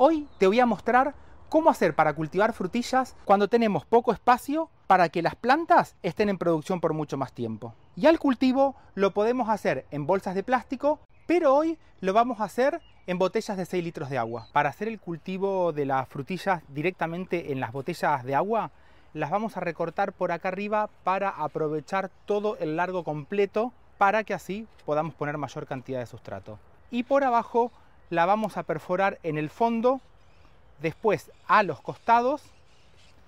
Hoy te voy a mostrar cómo hacer para cultivar frutillas cuando tenemos poco espacio para que las plantas estén en producción por mucho más tiempo. Y al cultivo lo podemos hacer en bolsas de plástico, pero hoy lo vamos a hacer en botellas de 6 litros de agua. Para hacer el cultivo de las frutillas directamente en las botellas de agua, las vamos a recortar por acá arriba para aprovechar todo el largo completo para que así podamos poner mayor cantidad de sustrato. Y por abajo la vamos a perforar en el fondo, después a los costados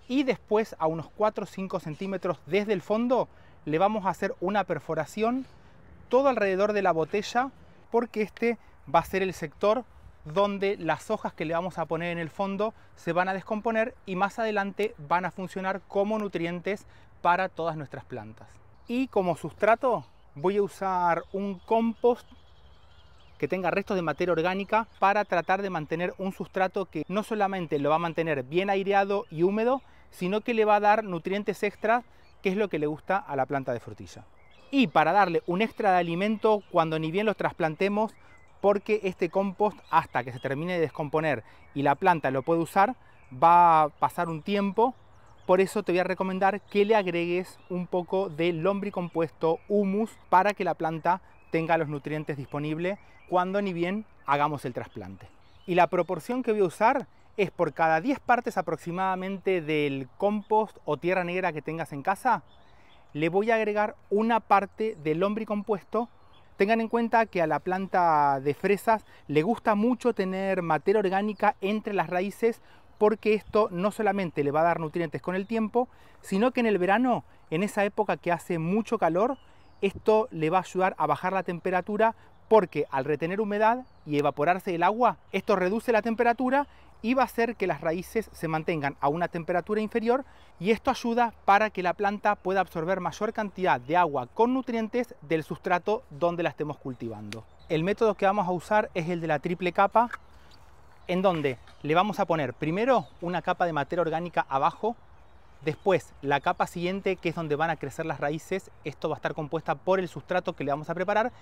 y después a unos 4 o 5 centímetros desde el fondo le vamos a hacer una perforación todo alrededor de la botella porque este va a ser el sector donde las hojas que le vamos a poner en el fondo se van a descomponer y más adelante van a funcionar como nutrientes para todas nuestras plantas. Y como sustrato voy a usar un compost que tenga restos de materia orgánica para tratar de mantener un sustrato que no solamente lo va a mantener bien aireado y húmedo, sino que le va a dar nutrientes extras, que es lo que le gusta a la planta de frutilla. Y para darle un extra de alimento cuando ni bien los trasplantemos, porque este compost hasta que se termine de descomponer y la planta lo puede usar, va a pasar un tiempo por eso te voy a recomendar que le agregues un poco de lombricompuesto, humus, para que la planta tenga los nutrientes disponibles cuando ni bien hagamos el trasplante. Y la proporción que voy a usar es por cada 10 partes aproximadamente del compost o tierra negra que tengas en casa, le voy a agregar una parte del compuesto. Tengan en cuenta que a la planta de fresas le gusta mucho tener materia orgánica entre las raíces porque esto no solamente le va a dar nutrientes con el tiempo, sino que en el verano, en esa época que hace mucho calor, esto le va a ayudar a bajar la temperatura porque al retener humedad y evaporarse el agua, esto reduce la temperatura y va a hacer que las raíces se mantengan a una temperatura inferior y esto ayuda para que la planta pueda absorber mayor cantidad de agua con nutrientes del sustrato donde la estemos cultivando. El método que vamos a usar es el de la triple capa, en donde le vamos a poner primero una capa de materia orgánica abajo Después, la capa siguiente, que es donde van a crecer las raíces, esto va a estar compuesta por el sustrato que le vamos a preparar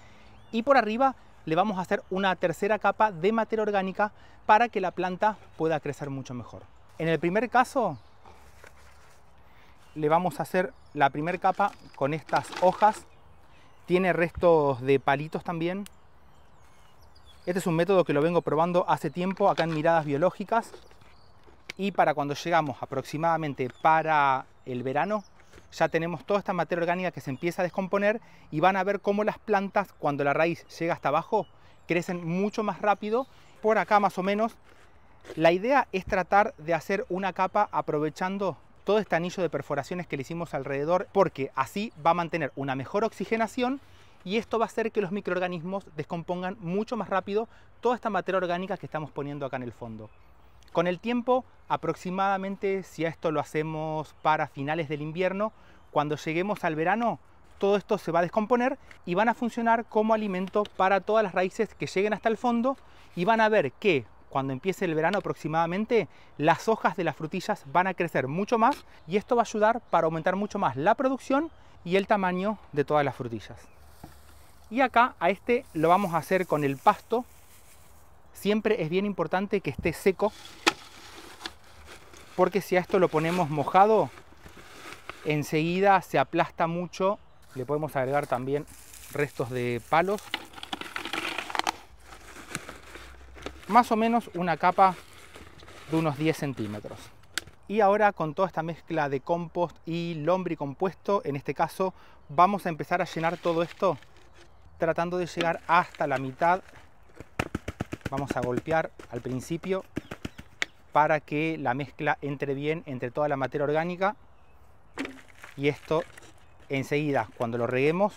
y por arriba le vamos a hacer una tercera capa de materia orgánica para que la planta pueda crecer mucho mejor. En el primer caso, le vamos a hacer la primera capa con estas hojas. Tiene restos de palitos también. Este es un método que lo vengo probando hace tiempo acá en Miradas Biológicas y para cuando llegamos aproximadamente para el verano, ya tenemos toda esta materia orgánica que se empieza a descomponer y van a ver cómo las plantas, cuando la raíz llega hasta abajo, crecen mucho más rápido, por acá más o menos. La idea es tratar de hacer una capa aprovechando todo este anillo de perforaciones que le hicimos alrededor, porque así va a mantener una mejor oxigenación y esto va a hacer que los microorganismos descompongan mucho más rápido toda esta materia orgánica que estamos poniendo acá en el fondo. Con el tiempo, aproximadamente, si a esto lo hacemos para finales del invierno, cuando lleguemos al verano, todo esto se va a descomponer y van a funcionar como alimento para todas las raíces que lleguen hasta el fondo y van a ver que cuando empiece el verano aproximadamente, las hojas de las frutillas van a crecer mucho más y esto va a ayudar para aumentar mucho más la producción y el tamaño de todas las frutillas. Y acá a este lo vamos a hacer con el pasto Siempre es bien importante que esté seco, porque si a esto lo ponemos mojado, enseguida se aplasta mucho. Le podemos agregar también restos de palos. Más o menos una capa de unos 10 centímetros. Y ahora con toda esta mezcla de compost y lombricompuesto, en este caso, vamos a empezar a llenar todo esto tratando de llegar hasta la mitad Vamos a golpear al principio para que la mezcla entre bien entre toda la materia orgánica y esto enseguida cuando lo reguemos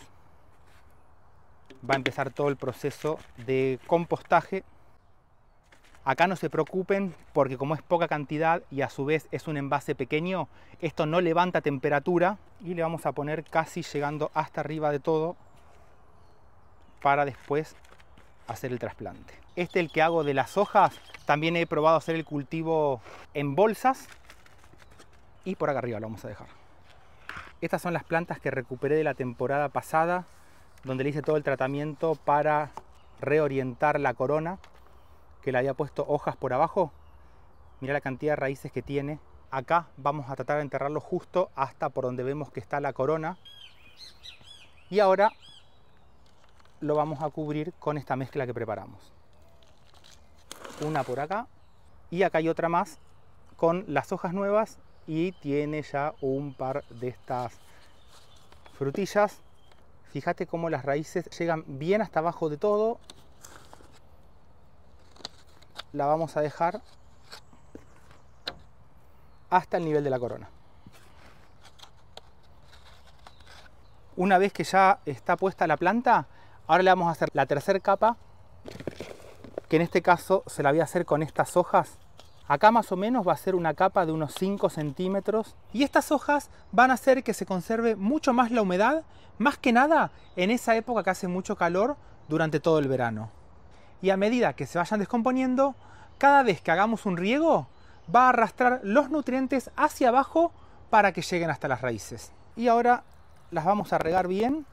va a empezar todo el proceso de compostaje acá no se preocupen porque como es poca cantidad y a su vez es un envase pequeño esto no levanta temperatura y le vamos a poner casi llegando hasta arriba de todo para después hacer el trasplante este el que hago de las hojas. También he probado hacer el cultivo en bolsas. Y por acá arriba lo vamos a dejar. Estas son las plantas que recuperé de la temporada pasada, donde le hice todo el tratamiento para reorientar la corona, que le había puesto hojas por abajo. Mira la cantidad de raíces que tiene. Acá vamos a tratar de enterrarlo justo hasta por donde vemos que está la corona. Y ahora lo vamos a cubrir con esta mezcla que preparamos una por acá y acá hay otra más con las hojas nuevas y tiene ya un par de estas frutillas. Fíjate cómo las raíces llegan bien hasta abajo de todo. La vamos a dejar hasta el nivel de la corona. Una vez que ya está puesta la planta, ahora le vamos a hacer la tercera capa que en este caso se la voy a hacer con estas hojas. Acá más o menos va a ser una capa de unos 5 centímetros y estas hojas van a hacer que se conserve mucho más la humedad, más que nada en esa época que hace mucho calor durante todo el verano. Y a medida que se vayan descomponiendo, cada vez que hagamos un riego, va a arrastrar los nutrientes hacia abajo para que lleguen hasta las raíces. Y ahora las vamos a regar bien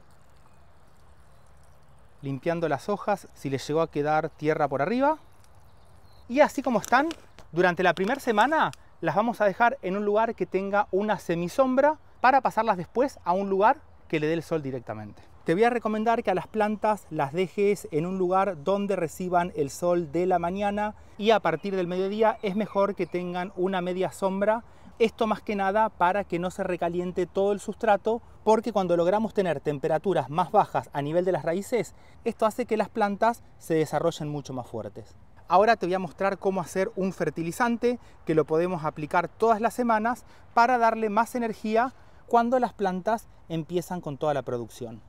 limpiando las hojas si les llegó a quedar tierra por arriba. Y así como están, durante la primera semana las vamos a dejar en un lugar que tenga una semisombra para pasarlas después a un lugar que le dé el sol directamente. Te voy a recomendar que a las plantas las dejes en un lugar donde reciban el sol de la mañana y a partir del mediodía es mejor que tengan una media sombra esto más que nada para que no se recaliente todo el sustrato, porque cuando logramos tener temperaturas más bajas a nivel de las raíces, esto hace que las plantas se desarrollen mucho más fuertes. Ahora te voy a mostrar cómo hacer un fertilizante que lo podemos aplicar todas las semanas para darle más energía cuando las plantas empiezan con toda la producción.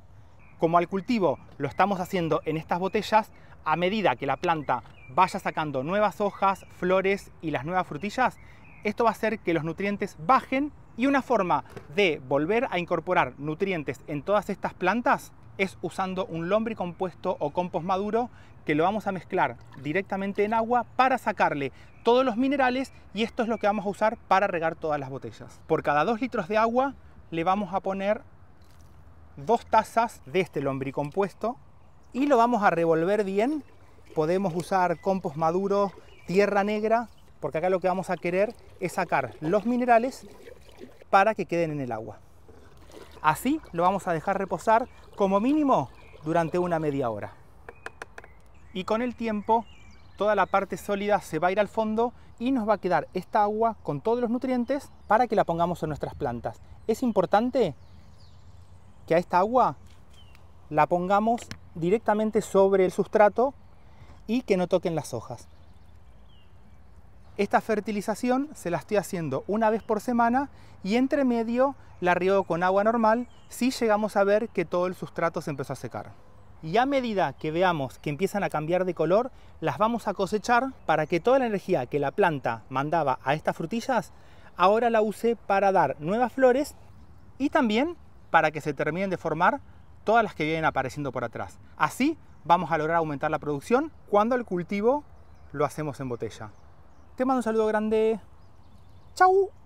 Como al cultivo lo estamos haciendo en estas botellas, a medida que la planta vaya sacando nuevas hojas, flores y las nuevas frutillas, esto va a hacer que los nutrientes bajen y una forma de volver a incorporar nutrientes en todas estas plantas es usando un lombricompuesto o compost maduro que lo vamos a mezclar directamente en agua para sacarle todos los minerales y esto es lo que vamos a usar para regar todas las botellas. Por cada 2 litros de agua le vamos a poner dos tazas de este lombricompuesto y lo vamos a revolver bien. Podemos usar compost maduro, tierra negra porque acá lo que vamos a querer es sacar los minerales para que queden en el agua. Así lo vamos a dejar reposar como mínimo durante una media hora. Y con el tiempo toda la parte sólida se va a ir al fondo y nos va a quedar esta agua con todos los nutrientes para que la pongamos en nuestras plantas. Es importante que a esta agua la pongamos directamente sobre el sustrato y que no toquen las hojas. Esta fertilización se la estoy haciendo una vez por semana y entre medio la riego con agua normal si llegamos a ver que todo el sustrato se empezó a secar. Y a medida que veamos que empiezan a cambiar de color, las vamos a cosechar para que toda la energía que la planta mandaba a estas frutillas, ahora la use para dar nuevas flores y también para que se terminen de formar todas las que vienen apareciendo por atrás. Así vamos a lograr aumentar la producción cuando el cultivo lo hacemos en botella. Te mando un saludo grande. Chau.